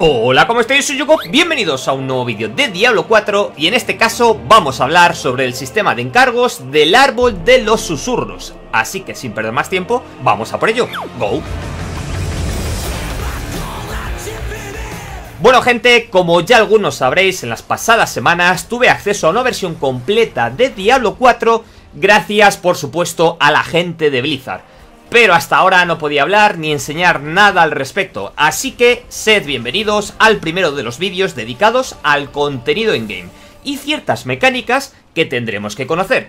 Hola, ¿cómo estáis? Soy Yugo, bienvenidos a un nuevo vídeo de Diablo 4 y en este caso vamos a hablar sobre el sistema de encargos del árbol de los susurros. Así que sin perder más tiempo, vamos a por ello. ¡Go! Bueno gente, como ya algunos sabréis, en las pasadas semanas tuve acceso a una versión completa de Diablo 4 gracias por supuesto a la gente de Blizzard pero hasta ahora no podía hablar ni enseñar nada al respecto, así que sed bienvenidos al primero de los vídeos dedicados al contenido en game y ciertas mecánicas que tendremos que conocer.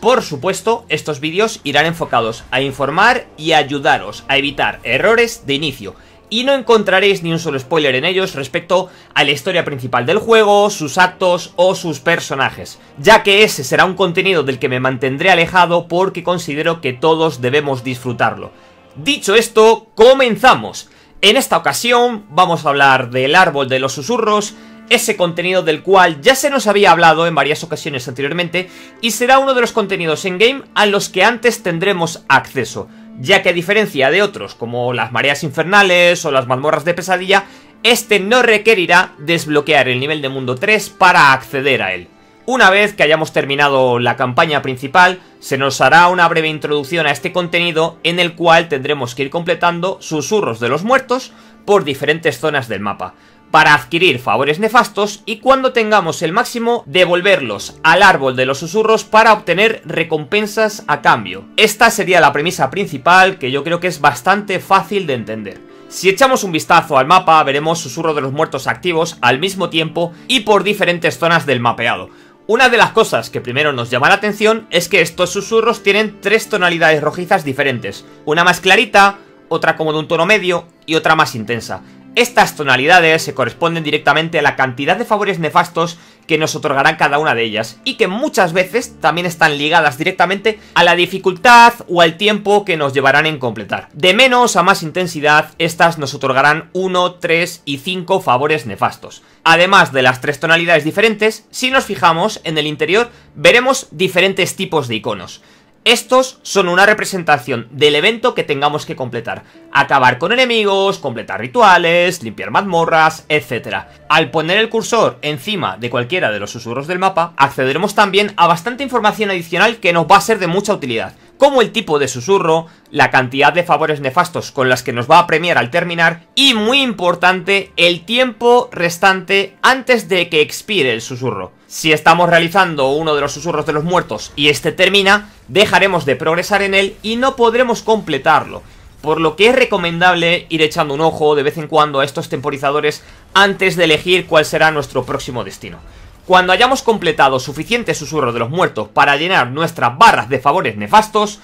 Por supuesto, estos vídeos irán enfocados a informar y ayudaros a evitar errores de inicio y no encontraréis ni un solo spoiler en ellos respecto a la historia principal del juego, sus actos o sus personajes, ya que ese será un contenido del que me mantendré alejado porque considero que todos debemos disfrutarlo. Dicho esto, comenzamos. En esta ocasión vamos a hablar del árbol de los susurros, ese contenido del cual ya se nos había hablado en varias ocasiones anteriormente y será uno de los contenidos en game a los que antes tendremos acceso ya que a diferencia de otros como las mareas infernales o las mazmorras de pesadilla, este no requerirá desbloquear el nivel de mundo 3 para acceder a él. Una vez que hayamos terminado la campaña principal, se nos hará una breve introducción a este contenido en el cual tendremos que ir completando susurros de los muertos por diferentes zonas del mapa para adquirir favores nefastos y cuando tengamos el máximo devolverlos al árbol de los susurros para obtener recompensas a cambio. Esta sería la premisa principal que yo creo que es bastante fácil de entender. Si echamos un vistazo al mapa veremos susurros de los muertos activos al mismo tiempo y por diferentes zonas del mapeado. Una de las cosas que primero nos llama la atención es que estos susurros tienen tres tonalidades rojizas diferentes, una más clarita, otra como de un tono medio y otra más intensa. Estas tonalidades se corresponden directamente a la cantidad de favores nefastos que nos otorgarán cada una de ellas, y que muchas veces también están ligadas directamente a la dificultad o al tiempo que nos llevarán en completar. De menos a más intensidad, estas nos otorgarán 1, 3 y 5 favores nefastos. Además de las tres tonalidades diferentes, si nos fijamos en el interior, veremos diferentes tipos de iconos. Estos son una representación del evento que tengamos que completar. Acabar con enemigos, completar rituales, limpiar mazmorras, etc. Al poner el cursor encima de cualquiera de los susurros del mapa, accederemos también a bastante información adicional que nos va a ser de mucha utilidad como el tipo de susurro, la cantidad de favores nefastos con las que nos va a premiar al terminar y, muy importante, el tiempo restante antes de que expire el susurro. Si estamos realizando uno de los susurros de los muertos y este termina, dejaremos de progresar en él y no podremos completarlo. Por lo que es recomendable ir echando un ojo de vez en cuando a estos temporizadores antes de elegir cuál será nuestro próximo destino. Cuando hayamos completado suficientes susurros de los muertos para llenar nuestras barras de favores nefastos,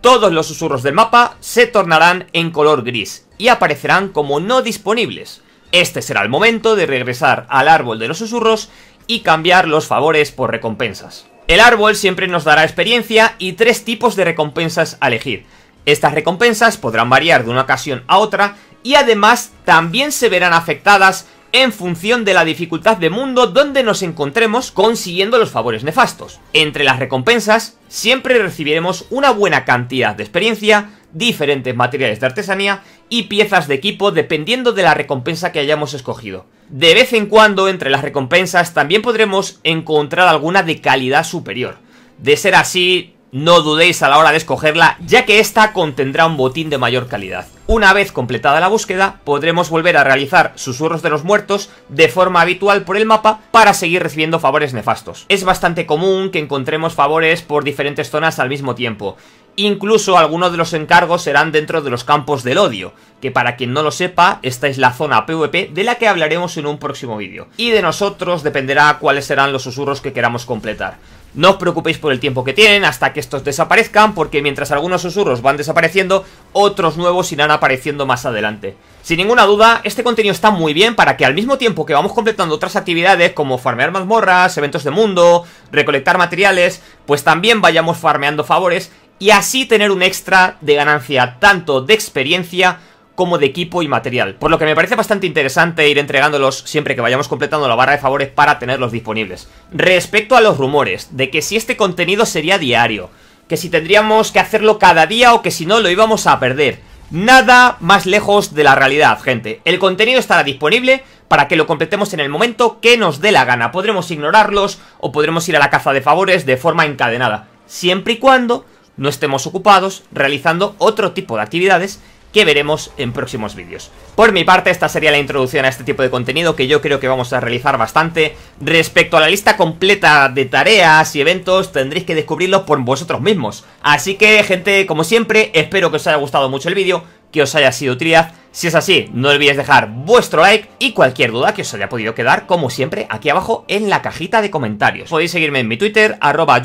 todos los susurros del mapa se tornarán en color gris y aparecerán como no disponibles. Este será el momento de regresar al árbol de los susurros y cambiar los favores por recompensas. El árbol siempre nos dará experiencia y tres tipos de recompensas a elegir. Estas recompensas podrán variar de una ocasión a otra y además también se verán afectadas en función de la dificultad de mundo donde nos encontremos consiguiendo los favores nefastos. Entre las recompensas, siempre recibiremos una buena cantidad de experiencia, diferentes materiales de artesanía y piezas de equipo dependiendo de la recompensa que hayamos escogido. De vez en cuando entre las recompensas también podremos encontrar alguna de calidad superior. De ser así, no dudéis a la hora de escogerla, ya que esta contendrá un botín de mayor calidad. Una vez completada la búsqueda, podremos volver a realizar susurros de los muertos de forma habitual por el mapa para seguir recibiendo favores nefastos. Es bastante común que encontremos favores por diferentes zonas al mismo tiempo, Incluso algunos de los encargos serán dentro de los campos del odio, que para quien no lo sepa, esta es la zona PvP de la que hablaremos en un próximo vídeo. Y de nosotros dependerá cuáles serán los susurros que queramos completar. No os preocupéis por el tiempo que tienen hasta que estos desaparezcan, porque mientras algunos susurros van desapareciendo, otros nuevos irán apareciendo más adelante. Sin ninguna duda, este contenido está muy bien para que al mismo tiempo que vamos completando otras actividades como farmear mazmorras, eventos de mundo, recolectar materiales, pues también vayamos farmeando favores y así tener un extra de ganancia tanto de experiencia como de equipo y material. Por lo que me parece bastante interesante ir entregándolos siempre que vayamos completando la barra de favores para tenerlos disponibles. Respecto a los rumores de que si este contenido sería diario, que si tendríamos que hacerlo cada día o que si no lo íbamos a perder. Nada más lejos de la realidad, gente. El contenido estará disponible para que lo completemos en el momento que nos dé la gana. Podremos ignorarlos o podremos ir a la caza de favores de forma encadenada. Siempre y cuando no estemos ocupados realizando otro tipo de actividades que veremos en próximos vídeos. Por mi parte, esta sería la introducción a este tipo de contenido que yo creo que vamos a realizar bastante. Respecto a la lista completa de tareas y eventos, tendréis que descubrirlos por vosotros mismos. Así que, gente, como siempre, espero que os haya gustado mucho el vídeo que os haya sido utilidad. Si es así, no olvidéis dejar vuestro like y cualquier duda que os haya podido quedar, como siempre, aquí abajo en la cajita de comentarios. Podéis seguirme en mi Twitter, arroba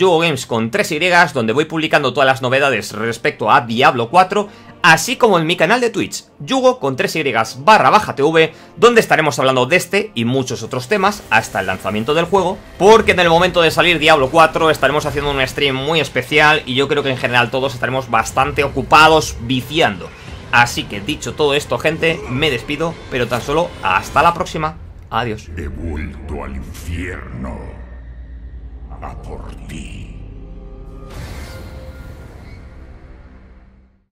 con 3Y, donde voy publicando todas las novedades respecto a Diablo 4, así como en mi canal de Twitch, Yugo con 3Y barra baja TV, donde estaremos hablando de este y muchos otros temas hasta el lanzamiento del juego, porque en el momento de salir Diablo 4 estaremos haciendo un stream muy especial y yo creo que en general todos estaremos bastante ocupados viciando. Así que dicho todo esto, gente, me despido, pero tan solo hasta la próxima. Adiós. He vuelto al infierno a por ti.